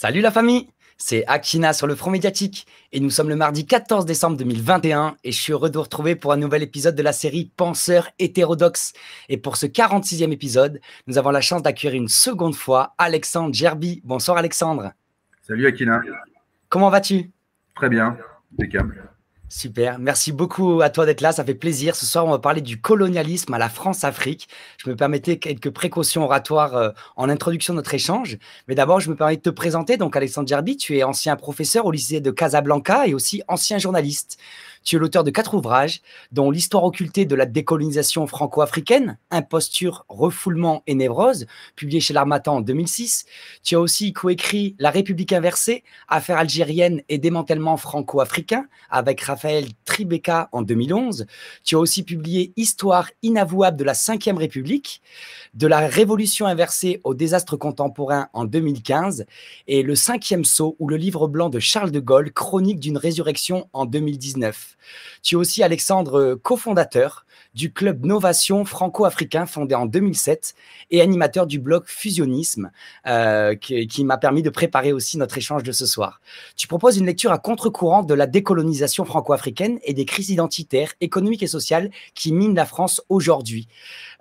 Salut la famille, c'est Akina sur le Front Médiatique et nous sommes le mardi 14 décembre 2021 et je suis heureux de vous retrouver pour un nouvel épisode de la série Penseurs hétérodoxes. Et pour ce 46e épisode, nous avons la chance d'accueillir une seconde fois Alexandre Gerbi. Bonsoir Alexandre. Salut Akina. Comment vas-tu Très bien, impeccable. Super. Merci beaucoup à toi d'être là. Ça fait plaisir. Ce soir, on va parler du colonialisme à la France-Afrique. Je me permettais quelques précautions oratoires euh, en introduction de notre échange. Mais d'abord, je me permets de te présenter. Donc, Alexandre Gerbi, tu es ancien professeur au lycée de Casablanca et aussi ancien journaliste. Tu es l'auteur de quatre ouvrages, dont L'histoire occultée de la décolonisation franco-africaine, Imposture, refoulement et névrose, publié chez l'Armatan en 2006. Tu as aussi coécrit La République inversée, Affaires algériennes et démantèlement franco-africain, avec Raphaël Tribeca en 2011. Tu as aussi publié Histoire inavouable de la Ve République, de la Révolution inversée au désastre contemporain en 2015, et Le cinquième saut ou le livre blanc de Charles de Gaulle, Chronique d'une résurrection en 2019. Tu es aussi, Alexandre, euh, cofondateur du club Novation franco-africain fondé en 2007 et animateur du blog Fusionnisme euh, qui, m'a permis de préparer aussi notre échange de ce soir. Tu proposes une lecture à contre-courant de la décolonisation franco-africaine et des crises identitaires, économiques et sociales qui minent la France aujourd'hui.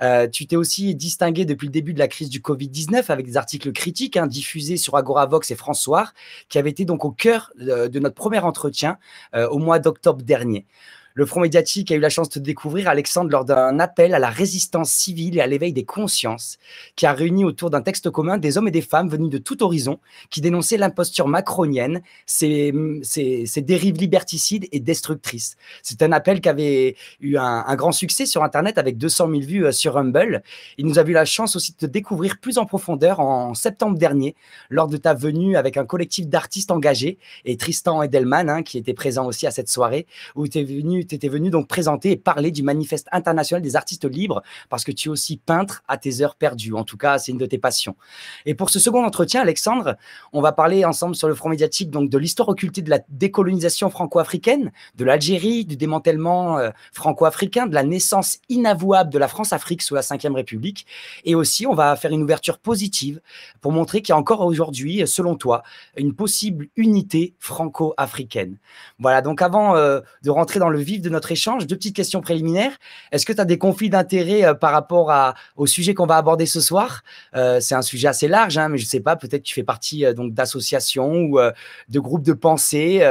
Euh, tu t'es aussi distingué depuis le début de la crise du Covid-19 avec des articles critiques hein, diffusés sur Vox et François qui avaient été donc au cœur de, notre premier entretien au mois d'octobre dernier dernier. Le Front médiatique a eu la chance de découvrir Alexandre lors d'un appel à la résistance civile et à l'éveil des consciences, qui a réuni autour d'un texte commun des hommes et des femmes venus de tout horizon, qui dénonçaient l'imposture macronienne, ses, dérives liberticides et destructrices. C'est un appel qui avait eu un, grand succès sur Internet avec 200 000 vues euh, sur Humble. Il nous a eu la chance aussi de te découvrir plus en profondeur en septembre dernier, lors de ta venue avec un collectif d'artistes engagés et Tristan Edelman, hein, qui était présent aussi à cette soirée, où tu es venu tu étais venu donc présenter et parler du manifeste international des artistes libres parce que tu es aussi peintre à tes heures perdues. En tout cas, c'est une de tes passions. Et pour ce second entretien, Alexandre, on va parler ensemble sur le front médiatique donc de l'histoire occultée de la décolonisation franco-africaine, de l'Algérie, du démantèlement euh, franco-africain, de la naissance inavouable de la France-Afrique sous la Ve République. Et aussi, on va faire une ouverture positive pour montrer qu'il y a encore aujourd'hui, euh, selon toi, une possible unité franco-africaine. Voilà, donc avant euh, de rentrer dans le vif de notre échange. Deux petites questions préliminaires. Est-ce que tu as des conflits d'intérêts euh, par rapport à, au sujet qu'on va aborder ce soir euh, C'est un sujet assez large, hein, mais je ne sais pas, peut-être tu fais partie euh, donc d'associations ou de groupes de pensée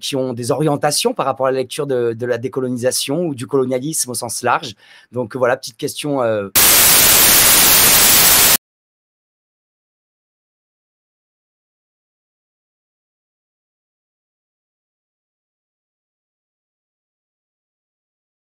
qui ont des orientations par rapport à la lecture de, de, la décolonisation ou du colonialisme au sens large. Donc voilà, petite question.